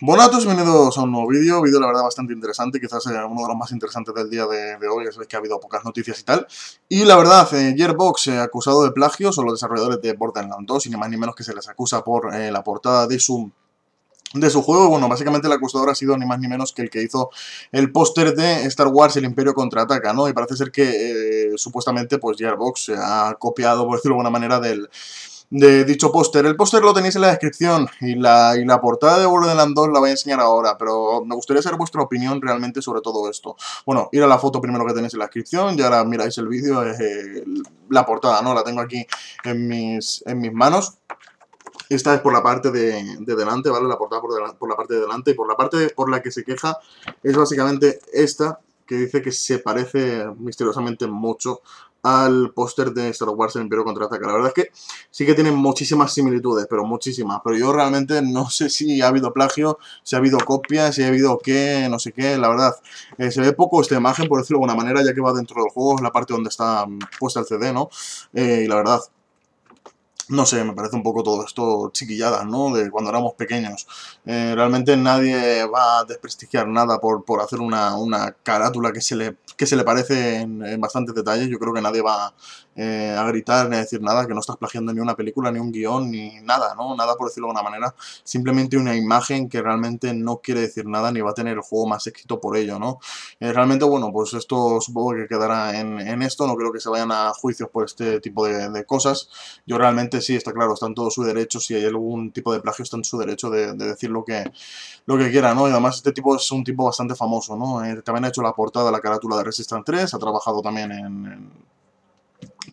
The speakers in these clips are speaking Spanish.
Bueno, a todos bienvenidos a un nuevo vídeo, vídeo la verdad bastante interesante, quizás uno de los más interesantes del día de, hoy, ya sabéis que ha habido pocas noticias y tal. Y la verdad, eh, Gearbox acusado de plagio son los desarrolladores de Borderlands 2, y ni más ni menos que se les acusa por eh, la portada de su de su juego, bueno, básicamente el acusador ha sido ni más ni menos que el que hizo el póster de Star Wars El Imperio Contraataca, ¿no? Y parece ser que, eh, supuestamente, pues Gearbox ha copiado, por decirlo de alguna manera, del, de dicho póster. El póster lo tenéis en la descripción y la, la portada de Borderlands 2 la voy a enseñar ahora, pero me gustaría saber vuestra opinión realmente sobre todo esto. Bueno, ir a la foto primero que tenéis en la descripción y ahora miráis el vídeo, eh, la portada, ¿no? La tengo aquí en mis, en mis manos. Esta es por la parte de, delante, ¿vale? La portada por, la parte de delante y por la parte por la que se queja es básicamente esta que dice que se parece misteriosamente mucho al póster de Star Wars El Imperio Contraataca. La verdad es que sí que tienen muchísimas similitudes, pero muchísimas. Pero yo realmente no sé si ha habido plagio, si ha habido copia, si ha habido qué, no sé qué. La verdad, eh, se ve poco esta imagen, por decirlo de alguna manera, ya que va dentro del juego, es la parte donde está mm, puesta el CD, ¿no? Eh, y la verdad, no sé, me parece un poco todo esto chiquillada ¿no? De cuando éramos pequeños. Eh, realmente nadie va a desprestigiar nada por, por hacer una, carátula que se le, que se le parece en, bastantes detalles. Yo creo que nadie va eh, a gritar ni a decir nada, que no estás plagiando ni una película, ni un guión, ni nada, ¿no? Nada por decirlo de una manera. Simplemente una imagen que realmente no quiere decir nada ni va a tener el juego más éxito por ello, ¿no? Eh, realmente, bueno, pues esto supongo que quedará en, en, esto. No creo que se vayan a juicios por este tipo de cosas. Yo realmente sí, está claro, está en todo su derecho, si hay algún tipo de plagio está en su derecho de, decir lo que, lo que quiera, ¿no? Y además este tipo es un tipo bastante famoso, ¿no? Eh, también ha hecho la portada la carátula de Resistance 3, ha trabajado también en, en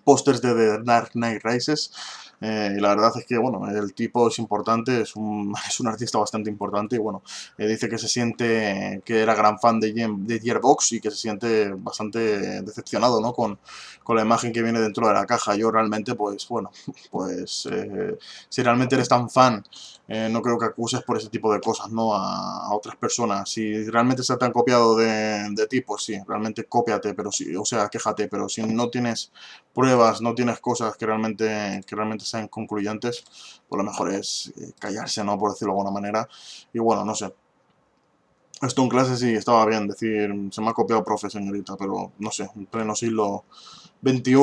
pósters de The Dark Knight Rises, eh, y la verdad es que, bueno, el tipo es importante, es un, es un artista bastante importante y, bueno, eh, dice que se siente que era gran fan de, de Gearbox y que se siente bastante decepcionado, ¿no? Con, con, la imagen que viene dentro de la caja. Yo realmente, pues, bueno, pues eh, si realmente eres tan fan, no creo que acuses por ese tipo de cosas, ¿no? A, otras personas. Si realmente se te han copiado de, de ti, pues sí, realmente cópiate, pero sí, o sea, quéjate, pero si no tienes pruebas, no tienes cosas que realmente, que realmente sean concluyentes, pues lo mejor es eh, callarse, ¿no? Por decirlo de alguna manera. Y bueno, no sé. Esto en clase sí estaba bien, decir, se me ha copiado profe, señorita, pero no sé, en pleno siglo XXI,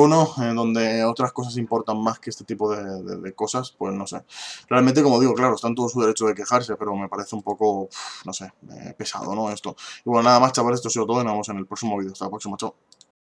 en donde otras cosas importan más que este tipo de, cosas, pues no sé. Realmente, como digo, claro, están todos su derecho de quejarse, pero me parece un poco, no sé, eh, pesado, ¿no? Esto. Y bueno, nada más, chavales, esto ha sido todo y nos vemos en el próximo vídeo. Hasta la próxima, chao.